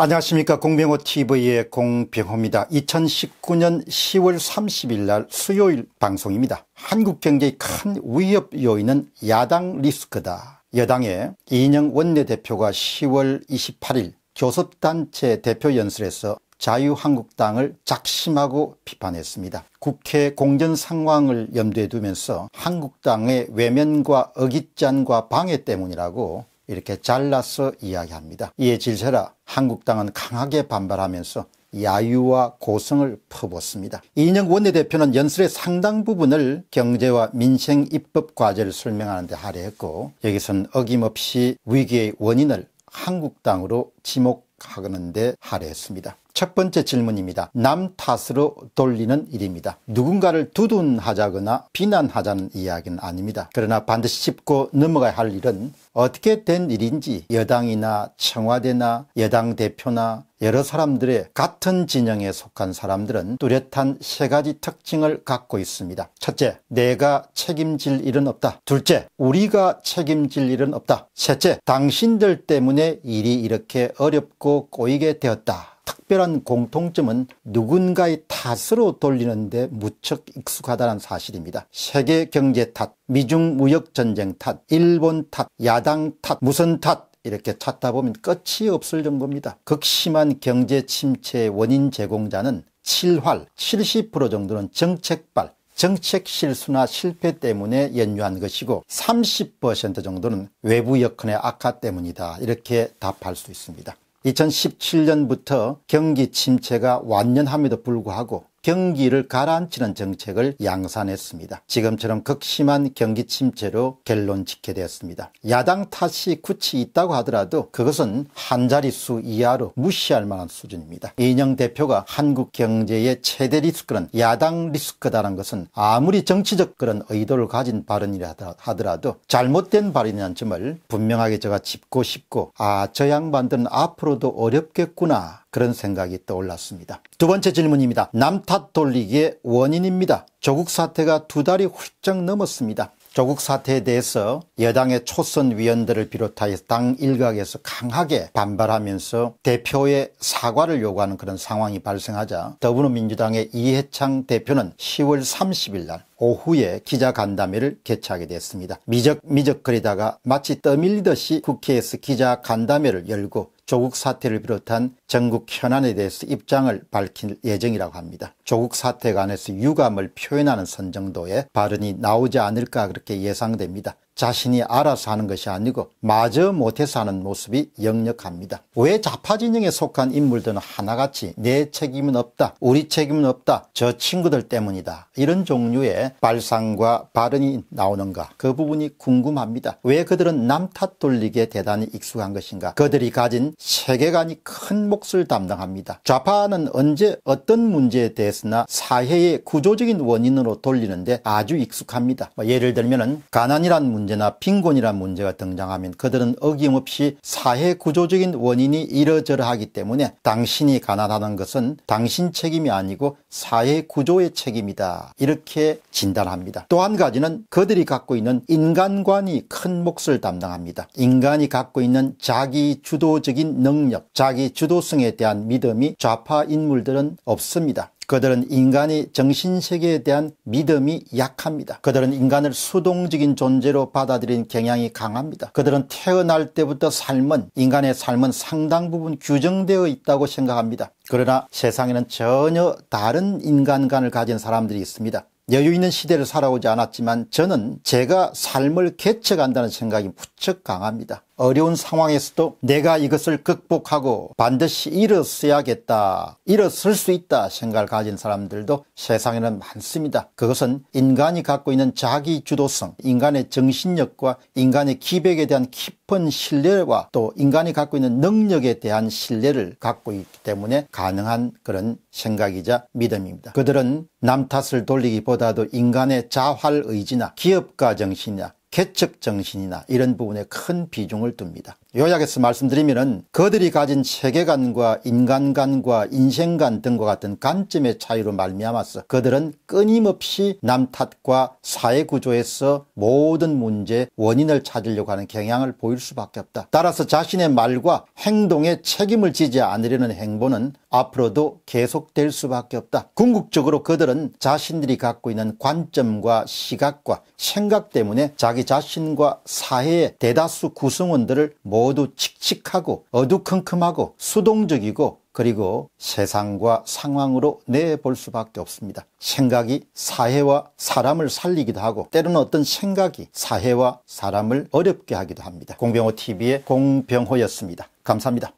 안녕하십니까 공병호TV의 공병호입니다. 2019년 10월 30일 날 수요일 방송입니다. 한국 경제의 큰 위협 요인은 야당 리스크다. 여당의 이인영 원내대표가 10월 28일 교섭단체 대표 연설에서 자유한국당을 작심하고 비판했습니다. 국회 공전 상황을 염두에 두면서 한국당의 외면과 어깃잔과 방해 때문이라고 이렇게 잘라서 이야기합니다. 이에 질서라 한국당은 강하게 반발하면서 야유와 고성을 퍼부었습니다 이인영 원내대표는 연설의 상당 부분을 경제와 민생 입법 과제를 설명하는 데 할애했고 여기선 어김없이 위기의 원인을 한국당으로 지목하는데 할애했습니다. 첫 번째 질문입니다. 남 탓으로 돌리는 일입니다. 누군가를 두둔하자거나 비난하자는 이야기는 아닙니다. 그러나 반드시 짚고 넘어가야 할 일은 어떻게 된 일인지 여당이나 청와대나 여당 대표나 여러 사람들의 같은 진영에 속한 사람들은 뚜렷한 세 가지 특징을 갖고 있습니다. 첫째, 내가 책임질 일은 없다. 둘째, 우리가 책임질 일은 없다. 셋째, 당신들 때문에 일이 이렇게 어렵고 꼬이게 되었다. 특별한 공통점은 누군가의 탓으로 돌리는데 무척 익숙하다는 사실입니다. 세계 경제 탓, 미중 무역 전쟁 탓, 일본 탓, 야당 탓, 무슨 탓 이렇게 찾다 보면 끝이 없을 정도입니다. 극심한 경제 침체의 원인 제공자는 7활, 70% 정도는 정책발, 정책 실수나 실패 때문에 연유한 것이고 30% 정도는 외부 여건의 악화 때문이다 이렇게 답할 수 있습니다. 2017년부터 경기 침체가 완연함에도 불구하고 경기를 가라앉히는 정책을 양산했습니다. 지금처럼 극심한 경기 침체로 결론짓게 되었습니다. 야당 탓이 굳이 있다고 하더라도 그것은 한자리수 이하로 무시할 만한 수준입니다. 이인영 대표가 한국 경제의 최대 리스크는 야당 리스크다라는 것은 아무리 정치적 그런 의도를 가진 발언이라 하더라도 잘못된 발언이라는 점을 분명하게 제가 짚고 싶고 아 저 양반들은 앞으로도 어렵겠구나 그런 생각이 떠올랐습니다. 두 번째 질문입니다. 남탓 돌리기의 원인입니다. 조국 사태가 두 달이 훌쩍 넘었습니다. 조국 사태에 대해서 여당의 초선 위원들을 비롯하여 당 일각에서 강하게 반발하면서 대표의 사과를 요구하는 그런 상황이 발생하자 더불어민주당의 이해창 대표는 10월 30일 날 오후에 기자간담회를 개최하게 됐습니다. 미적미적거리다가 마치 떠밀리듯이 국회에서 기자간담회를 열고 조국 사태를 비롯한 전국 현안에 대해서 입장을 밝힐 예정이라고 합니다. 조국 사태 관해서 유감을 표현하는 선정도에 발언이 나오지 않을까 그렇게 예상됩니다. 자신이 알아서 하는 것이 아니고 마저 못해서 하는 모습이 역력합니다. 왜 좌파 진영에 속한 인물들은 하나같이 내 책임은 없다, 우리 책임은 없다, 저 친구들 때문이다 이런 종류의 발상과 발언이 나오는가 그 부분이 궁금합니다. 왜 그들은 남 탓 돌리기에 대단히 익숙한 것인가 그들이 가진 세계관이 큰 몫을 담당합니다. 좌파는 언제 어떤 문제에 대해서나 사회의 구조적인 원인으로 돌리는데 아주 익숙합니다. 뭐 예를 들면 가난이란 문제 문제나 빈곤이란 문제가 등장하면 그들은 어김없이 사회 구조적인 원인이 이러저러하기 때문에 당신이 가난하는 것은 당신 책임이 아니고 사회 구조의 책임이다 이렇게 진단합니다. 또 한 가지는 그들이 갖고 있는 인간관이 큰 몫을 담당합니다. 인간이 갖고 있는 자기 주도적인 능력, 자기 주도성에 대한 믿음이 좌파 인물들은 없습니다. 그들은 인간이 정신세계에 대한 믿음이 약합니다. 그들은 인간을 수동적인 존재로 받아들인 경향이 강합니다. 그들은 태어날 때부터 삶은 인간의 삶은 상당 부분 규정되어 있다고 생각합니다. 그러나 세상에는 전혀 다른 인간관을 가진 사람들이 있습니다. 여유 있는 시대를 살아오지 않았지만 저는 제가 삶을 개척한다는 생각이 무척 강합니다. 어려운 상황에서도 내가 이것을 극복하고 반드시 일어서야겠다, 일어설 수 있다 생각을 가진 사람들도 세상에는 많습니다. 그것은 인간이 갖고 있는 자기 주도성, 인간의 정신력과 인간의 기백에 대한 깊은 신뢰와 또 인간이 갖고 있는 능력에 대한 신뢰를 갖고 있기 때문에 가능한 그런 생각이자 믿음입니다. 그들은 남 탓을 돌리기보다도 인간의 자활 의지나 기업가 정신이나 개척 정신이나 이런 부분에 큰 비중을 둡니다. 요약해서 말씀드리면 그들이 가진 체계관과 인간관과 인생관 등과 같은 관점의 차이로 말미암아서 그들은 끊임없이 남 탓과 사회 구조에서 모든 문제 원인을 찾으려고 하는 경향을 보일 수밖에 없다. 따라서 자신의 말과 행동에 책임을 지지 않으려는 행보는 앞으로도 계속될 수밖에 없다. 궁극적으로 그들은 자신들이 갖고 있는 관점과 시각과 생각 때문에 자기 자신과 사회의 대다수 구성원들을 모두 모두 칙칙하고 어두컴컴하고 수동적이고 그리고 세상과 상황으로 내볼 수밖에 없습니다. 생각이 사회와 사람을 살리기도 하고 때로는 어떤 생각이 사회와 사람을 어렵게 하기도 합니다. 공병호TV의 공병호였습니다. 감사합니다.